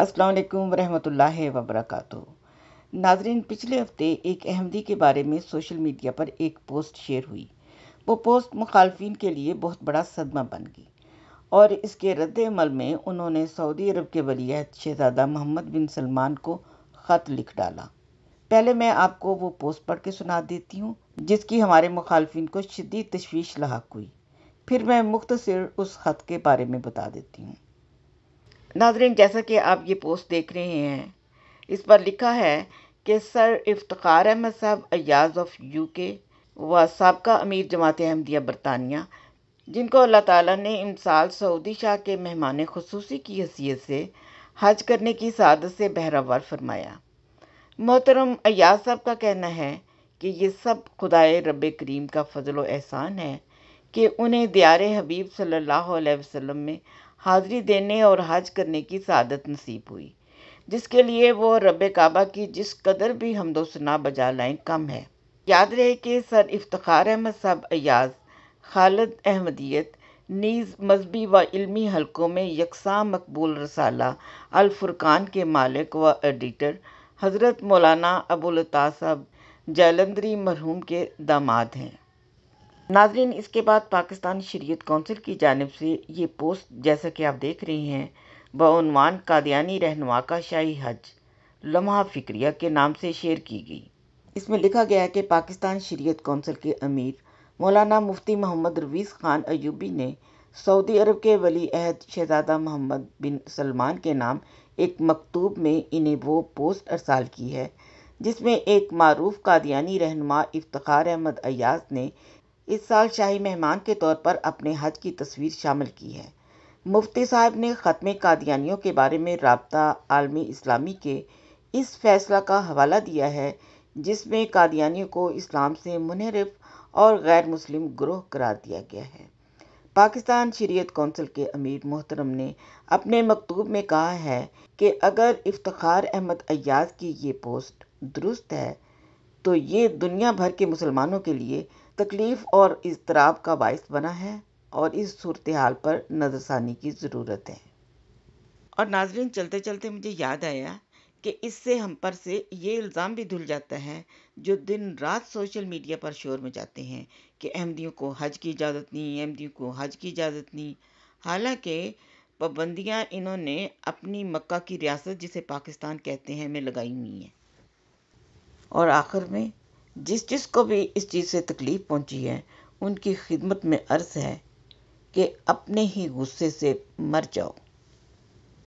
असलकम रहमतुल्लाहि व नाजरीन पिछले हफ्ते एक अहमदी के बारे में सोशल मीडिया पर एक पोस्ट शेयर हुई वो पोस्ट मुखालफी के लिए बहुत बड़ा सदमा बन गई और इसके रद्दमल में उन्होंने सऊदी अरब के वलिया शहजादा मोहम्मद बिन सलमान को ख़त लिख डाला पहले मैं आपको वो पोस्ट पढ़ के सुना देती हूँ जिसकी हमारे मुखालफी को शदीद तशवीश लाक हुई फिर मैं मुख्तर उस ख़त के बारे में बता देती हूँ नाजरीन जैसा कि आप ये पोस्ट देख रहे हैं इस पर लिखा है कि सर इफ्तार अहमद साहब अयाज ऑफ यू के व सबका अमीर जमात अहमदिया बरतानिया जिनको अल्लाह ताला ने साल सऊदी शाह के मेहमान खसूसी की हैसियत से हज करने की सादत से बहरावर फरमाया मोहतरम अयाज साहब का कहना है कि ये सब खुदाए रब करीम का फजल एहसान है कि उन्हें दियार हबीब सल्लल्लाहु अलैहि वसल्लम में हाज़िरी देने और हज करने की सदत नसीब हुई जिसके लिए वो रब काबा की जिस कदर भी हमदोसना बजा लाएँ कम है याद रहे कि सर इफ्तार अहमद साहब अयाज खालद अहमदियत नीज़ मजहबी व इलमी हलकों में यकसा मकबूल रसाला अलफुरकान के मालिक व एडिटर हज़रत मौलाना अबुलता साहब जैलंदरी मरहूम के दामाद हैं नाजरीन इसके बाद पाकिस्तान शरीत कौंसिल की जानब से ये पोस्ट जैसा कि आप देख रही हैं बनवान कादियानी रहनुमा का शाही हज लम्हा फिक्रिया के नाम से शेयर की गई इसमें लिखा गया है कि पाकिस्तान शरीत कौंसिल के अमीर मौलाना मुफ्ती मोहम्मद रवीज़ खान अयूबी ने सऊदी अरब के वली अहद शहजादा मोहम्मद बिन सलमान के नाम एक मकतूब में इन्हें वो पोस्ट अरसाल की है जिसमें एक मरूफ कादियानी रहनमा इफ्तार अहमद अयाज ने इस साल शाही मेहमान के तौर पर अपने हज की तस्वीर शामिल की है मुफ्ती साहब ने ख़त्म कादियानियों के बारे में रबता आलमी इस्लामी के इस फैसला का हवाला दिया है जिसमें कादियानियों को इस्लाम से मुनहरफ और गैर मुस्लिम ग्रोह करार दिया गया है पाकिस्तान शरीयत कौंसिल के अमीर मोहतरम ने अपने मकतूब में कहा है कि अगर इफ्तार अहमद अयाज की ये पोस्ट दुरुस्त है तो ये दुनिया भर के मुसलमानों के लिए तकलीफ़ और इज़तराब का बायस बना है और इस सूरत हाल पर नज़रसानी की ज़रूरत है और नाजरन चलते चलते मुझे याद आया कि इससे हम पर से ये इल्ज़ाम भी धुल जाता है जो दिन रात सोशल मीडिया पर शोर में जाते हैं कि अहमदियों को हज की इजाज़त नहीं अहमदियों को हज की इजाज़त नहीं हालांकि पाबंदियाँ इन्होंने अपनी मक्का की रियासत जिसे पाकिस्तान कहते हैं में लगाई हुई हैं और आखिर में जिस जिस को भी इस चीज़ से तकलीफ़ पहुंची है उनकी खिदमत में अर्ज़ है कि अपने ही गुस्से से मर जाओ